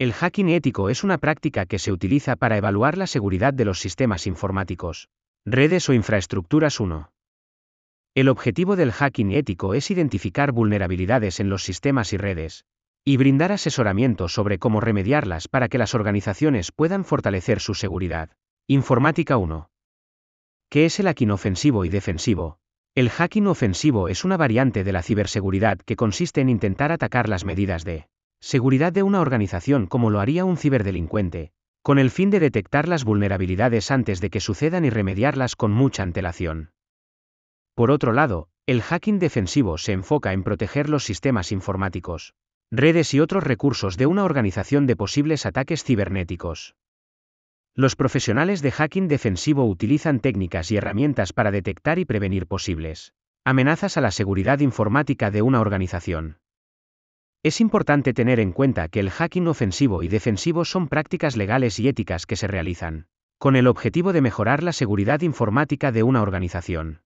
El hacking ético es una práctica que se utiliza para evaluar la seguridad de los sistemas informáticos, redes o infraestructuras 1. El objetivo del hacking ético es identificar vulnerabilidades en los sistemas y redes, y brindar asesoramiento sobre cómo remediarlas para que las organizaciones puedan fortalecer su seguridad. Informática 1. ¿Qué es el hacking ofensivo y defensivo? El hacking ofensivo es una variante de la ciberseguridad que consiste en intentar atacar las medidas de seguridad de una organización como lo haría un ciberdelincuente, con el fin de detectar las vulnerabilidades antes de que sucedan y remediarlas con mucha antelación. Por otro lado, el hacking defensivo se enfoca en proteger los sistemas informáticos, redes y otros recursos de una organización de posibles ataques cibernéticos. Los profesionales de hacking defensivo utilizan técnicas y herramientas para detectar y prevenir posibles amenazas a la seguridad informática de una organización. Es importante tener en cuenta que el hacking ofensivo y defensivo son prácticas legales y éticas que se realizan con el objetivo de mejorar la seguridad informática de una organización.